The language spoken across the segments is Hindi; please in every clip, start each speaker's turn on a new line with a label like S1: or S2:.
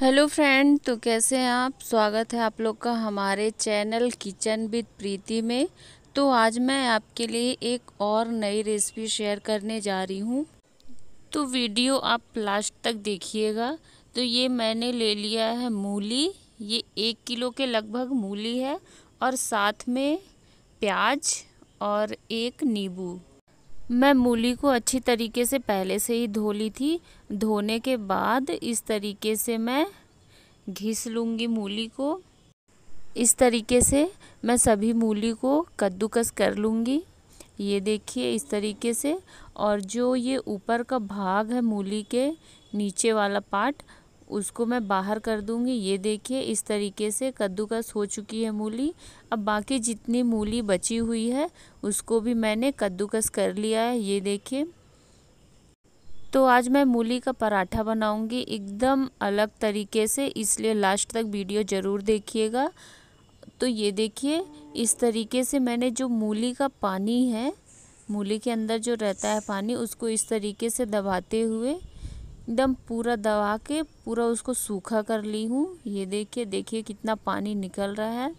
S1: हेलो फ्रेंड तो कैसे हैं आप स्वागत है आप लोग का हमारे चैनल किचन विद प्रीति में तो आज मैं आपके लिए एक और नई रेसिपी शेयर करने जा रही हूँ तो वीडियो आप लास्ट तक देखिएगा तो ये मैंने ले लिया है मूली ये एक किलो के लगभग मूली है और साथ में प्याज और एक नींबू मैं मूली को अच्छी तरीके से पहले से ही धो ली थी धोने के बाद इस तरीके से मैं घिस लूँगी मूली को इस तरीके से मैं सभी मूली को कद्दूकस कर लूँगी ये देखिए इस तरीके से और जो ये ऊपर का भाग है मूली के नीचे वाला पार्ट उसको मैं बाहर कर दूंगी ये देखिए इस तरीके से कद्दूकस हो चुकी है मूली अब बाकी जितनी मूली बची हुई है उसको भी मैंने कद्दूकस कर लिया है ये देखिए तो आज मैं मूली का पराठा बनाऊंगी एकदम अलग तरीके से इसलिए लास्ट तक वीडियो ज़रूर देखिएगा तो ये देखिए इस तरीके से मैंने जो मूली का पानी है मूली के अंदर जो रहता है पानी उसको इस तरीके से दबाते हुए एकदम पूरा दबा के पूरा उसको सूखा कर ली हूँ ये देखिए देखिए कितना पानी निकल रहा है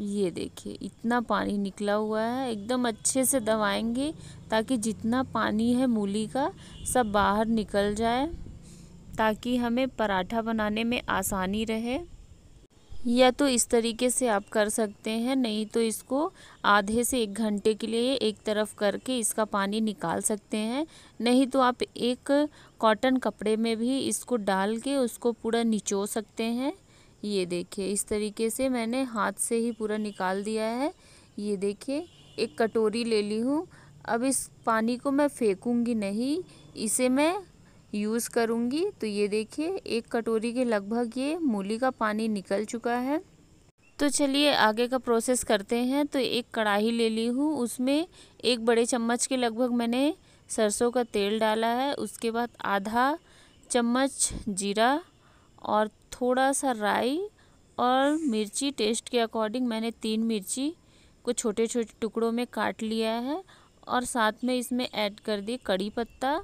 S1: ये देखिए इतना पानी निकला हुआ है एकदम अच्छे से दबाएंगे ताकि जितना पानी है मूली का सब बाहर निकल जाए ताकि हमें पराठा बनाने में आसानी रहे या तो इस तरीके से आप कर सकते हैं नहीं तो इसको आधे से एक घंटे के लिए एक तरफ करके इसका पानी निकाल सकते हैं नहीं तो आप एक कॉटन कपड़े में भी इसको डाल के उसको पूरा निचो सकते हैं ये देखिए इस तरीके से मैंने हाथ से ही पूरा निकाल दिया है ये देखिए एक कटोरी ले ली हूँ अब इस पानी को मैं फेंकूँगी नहीं इसे मैं यूज़ करूँगी तो ये देखिए एक कटोरी के लगभग ये मूली का पानी निकल चुका है तो चलिए आगे का प्रोसेस करते हैं तो एक कढ़ाई ले ली हूँ उसमें एक बड़े चम्मच के लगभग मैंने सरसों का तेल डाला है उसके बाद आधा चम्मच जीरा और थोड़ा सा राई और मिर्ची टेस्ट के अकॉर्डिंग मैंने तीन मिर्ची को छोटे छोटे टुकड़ों में काट लिया है और साथ में इसमें ऐड कर दी कड़ी पत्ता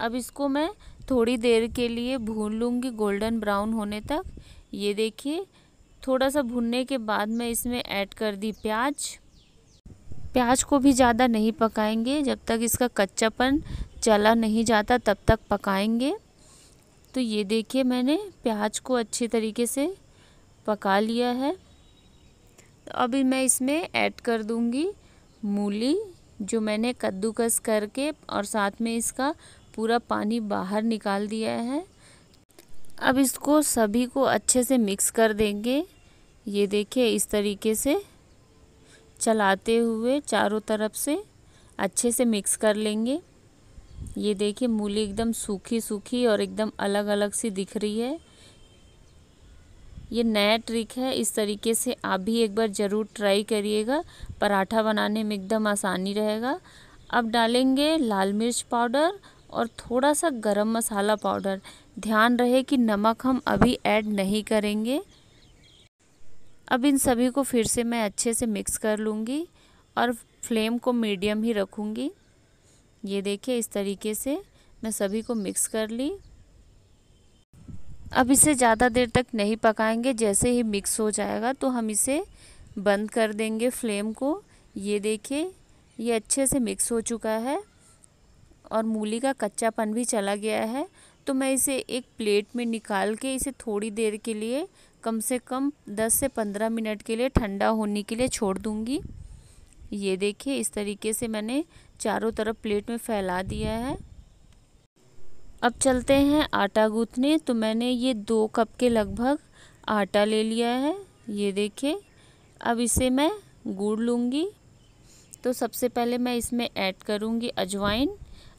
S1: अब इसको मैं थोड़ी देर के लिए भून लूँगी गोल्डन ब्राउन होने तक ये देखिए थोड़ा सा भुनने के बाद मैं इसमें ऐड कर दी प्याज प्याज को भी ज़्यादा नहीं पकाएंगे जब तक इसका कच्चापन चला नहीं जाता तब तक पकाएंगे तो ये देखिए मैंने प्याज को अच्छे तरीके से पका लिया है तो अभी मैं इसमें ऐड कर दूँगी मूली जो मैंने कद्दूकस करके और साथ में इसका पूरा पानी बाहर निकाल दिया है अब इसको सभी को अच्छे से मिक्स कर देंगे ये देखिए इस तरीके से चलाते हुए चारों तरफ से अच्छे से मिक्स कर लेंगे ये देखिए मूली एकदम सूखी सूखी और एकदम अलग अलग सी दिख रही है ये नया ट्रिक है इस तरीके से आप भी एक बार ज़रूर ट्राई करिएगा पराठा बनाने में एकदम आसानी रहेगा अब डालेंगे लाल मिर्च पाउडर और थोड़ा सा गरम मसाला पाउडर ध्यान रहे कि नमक हम अभी ऐड नहीं करेंगे अब इन सभी को फिर से मैं अच्छे से मिक्स कर लूँगी और फ्लेम को मीडियम ही रखूँगी ये देखिए इस तरीके से मैं सभी को मिक्स कर ली अब इसे ज़्यादा देर तक नहीं पकाएंगे जैसे ही मिक्स हो जाएगा तो हम इसे बंद कर देंगे फ्लेम को ये देखिए ये अच्छे से मिक्स हो चुका है और मूली का कच्चापन भी चला गया है तो मैं इसे एक प्लेट में निकाल के इसे थोड़ी देर के लिए कम से कम 10 से 15 मिनट के लिए ठंडा होने के लिए छोड़ दूँगी ये देखिए इस तरीके से मैंने चारों तरफ प्लेट में फैला दिया है अब चलते हैं आटा गूँथने तो मैंने ये दो कप के लगभग आटा ले लिया है ये देखिए अब इसे मैं गूड़ लूँगी तो सबसे पहले मैं इसमें ऐड करूँगी अजवाइन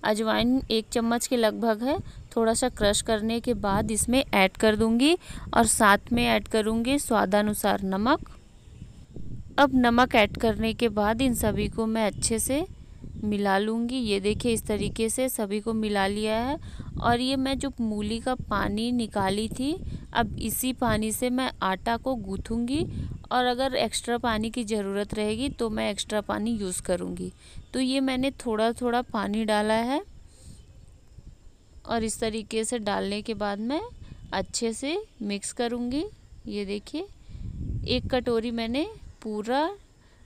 S1: अजवाइन एक चम्मच के लगभग है थोड़ा सा क्रश करने के बाद इसमें ऐड कर दूंगी और साथ में ऐड करूंगी स्वादानुसार नमक अब नमक ऐड करने के बाद इन सभी को मैं अच्छे से मिला लूँगी ये देखिए इस तरीके से सभी को मिला लिया है और ये मैं जो मूली का पानी निकाली थी अब इसी पानी से मैं आटा को गूँथूँगी और अगर एक्स्ट्रा पानी की ज़रूरत रहेगी तो मैं एक्स्ट्रा पानी यूज़ करूँगी तो ये मैंने थोड़ा थोड़ा पानी डाला है और इस तरीके से डालने के बाद मैं अच्छे से मिक्स करूँगी ये देखिए एक कटोरी मैंने पूरा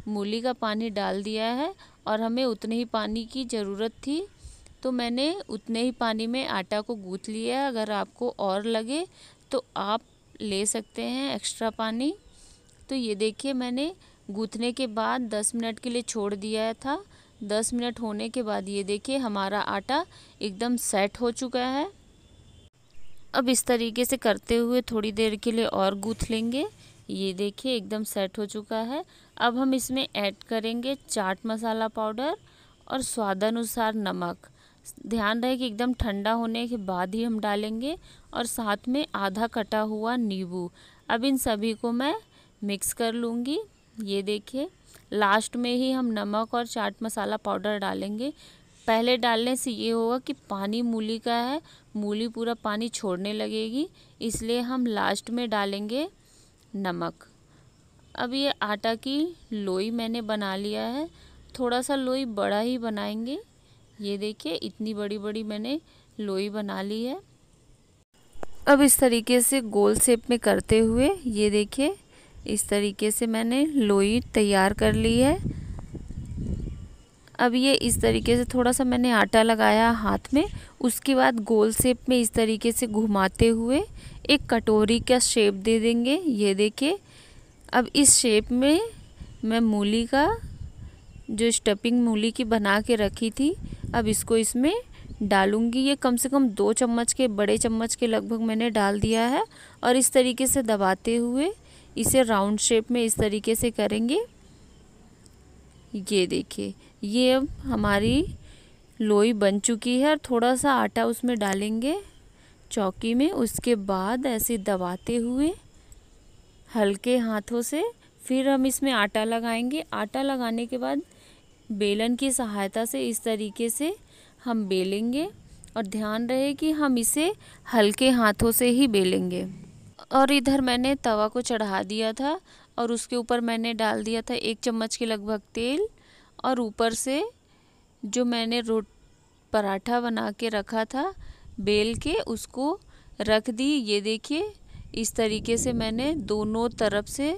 S1: मूली का पानी डाल दिया है और हमें उतने ही पानी की ज़रूरत थी तो मैंने उतने ही पानी में आटा को गूँथ लिया है अगर आपको और लगे तो आप ले सकते हैं एक्स्ट्रा पानी तो ये देखिए मैंने गूँथने के बाद 10 मिनट के लिए छोड़ दिया था दस मिनट होने के बाद ये देखिए हमारा आटा एकदम सेट हो चुका है अब इस तरीके से करते हुए थोड़ी देर के लिए और गूँथ लेंगे ये देखिए एकदम सेट हो चुका है अब हम इसमें ऐड करेंगे चाट मसाला पाउडर और स्वादानुसार नमक ध्यान रहे कि एकदम ठंडा होने के बाद ही हम डालेंगे और साथ में आधा कटा हुआ नींबू अब इन सभी को मैं मिक्स कर लूँगी ये देखिए लास्ट में ही हम नमक और चाट मसाला पाउडर डालेंगे पहले डालने से ये होगा कि पानी मूली का है मूली पूरा पानी छोड़ने लगेगी इसलिए हम लास्ट में डालेंगे नमक अब ये आटा की लोई मैंने बना लिया है थोड़ा सा लोई बड़ा ही बनाएंगे ये देखिए इतनी बड़ी बड़ी मैंने लोई बना ली है अब इस तरीके से गोल शेप में करते हुए ये देखिए इस तरीके से मैंने लोई तैयार कर ली है अब ये इस तरीके से थोड़ा सा मैंने आटा लगाया हाथ में उसके बाद गोल शेप में इस तरीके से घुमाते हुए एक कटोरी का शेप दे देंगे ये देखिए अब इस शेप में मैं मूली का जो स्टफिंग मूली की बना के रखी थी अब इसको इसमें डालूंगी ये कम से कम दो चम्मच के बड़े चम्मच के लगभग मैंने डाल दिया है और इस तरीके से दबाते हुए इसे राउंड शेप में इस तरीके से करेंगे ये देखिए ये अब हमारी लोई बन चुकी है और थोड़ा सा आटा उसमें डालेंगे चौकी में उसके बाद ऐसे दबाते हुए हल्के हाथों से फिर हम इसमें आटा लगाएंगे आटा लगाने के बाद बेलन की सहायता से इस तरीके से हम बेलेंगे और ध्यान रहे कि हम इसे हल्के हाथों से ही बेलेंगे और इधर मैंने तवा को चढ़ा दिया था और उसके ऊपर मैंने डाल दिया था एक चम्मच के लगभग तेल और ऊपर से जो मैंने रोट पराठा बना के रखा था बेल के उसको रख दी ये देखिए इस तरीके से मैंने दोनों तरफ से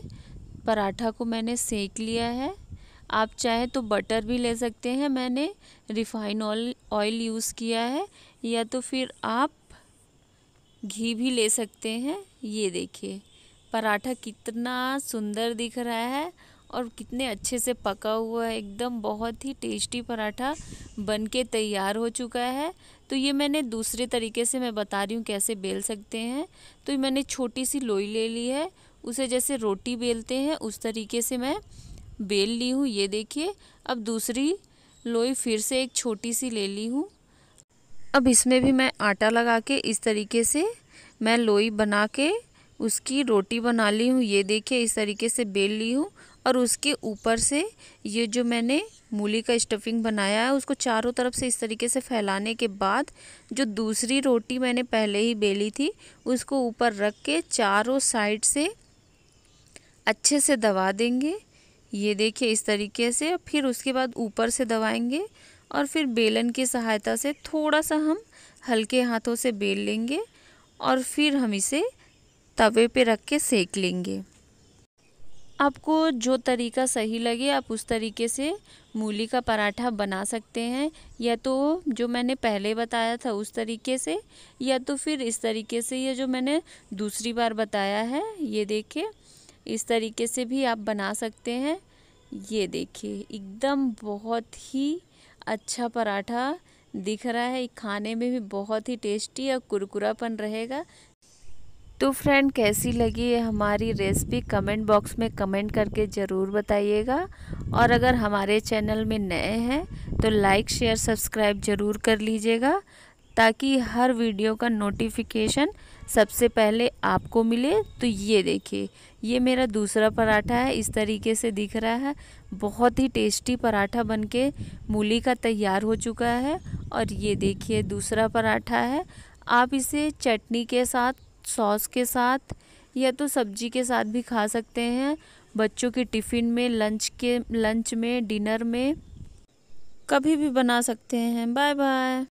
S1: पराठा को मैंने सेक लिया है आप चाहे तो बटर भी ले सकते हैं मैंने रिफाइन ऑयल ऑयल यूज़ किया है या तो फिर आप घी भी ले सकते हैं ये देखिए पराठा कितना सुंदर दिख रहा है और कितने अच्छे से पका हुआ है एकदम बहुत ही टेस्टी पराठा बन के तैयार हो चुका है तो ये मैंने दूसरे तरीके से मैं बता रही हूँ कैसे बेल सकते हैं तो मैंने छोटी सी लोई ले ली है उसे जैसे रोटी बेलते हैं उस तरीके से मैं बेल ली हूँ ये देखिए अब दूसरी लोई फिर से एक छोटी सी ले ली हूँ अब इसमें भी मैं आटा लगा के इस तरीके से मैं लोई बना के उसकी रोटी बना ली हूँ ये देखिए इस तरीके से बेल ली हूँ और उसके ऊपर से ये जो मैंने मूली का स्टफिंग बनाया है उसको चारों तरफ से इस तरीके से फैलाने के बाद जो दूसरी रोटी मैंने पहले ही बेली थी उसको ऊपर रख के चारों साइड से अच्छे से दबा देंगे ये देखिए इस तरीके से फिर उसके बाद ऊपर से दबाएंगे और फिर बेलन की सहायता से थोड़ा सा हम हल्के हाथों से बेल लेंगे और फिर हम इसे तवे पे रख के सेक लेंगे आपको जो तरीका सही लगे आप उस तरीके से मूली का पराठा बना सकते हैं या तो जो मैंने पहले बताया था उस तरीके से या तो फिर इस तरीके से ये जो मैंने दूसरी बार बताया है ये देखिए इस तरीके से भी आप बना सकते हैं ये देखिए एकदम बहुत ही अच्छा पराठा दिख रहा है खाने में भी बहुत ही टेस्टी और कुरकुरापन रहेगा तो फ्रेंड कैसी लगी है हमारी रेसिपी कमेंट बॉक्स में कमेंट करके ज़रूर बताइएगा और अगर हमारे चैनल में नए हैं तो लाइक शेयर सब्सक्राइब ज़रूर कर लीजिएगा ताकि हर वीडियो का नोटिफिकेशन सबसे पहले आपको मिले तो ये देखिए ये मेरा दूसरा पराठा है इस तरीके से दिख रहा है बहुत ही टेस्टी पराठा बनके मूली का तैयार हो चुका है और ये देखिए दूसरा पराठा है आप इसे चटनी के साथ सॉस के साथ या तो सब्जी के साथ भी खा सकते हैं बच्चों के टिफ़िन में लंच के लंच में डिनर में कभी भी बना सकते हैं बाय बाय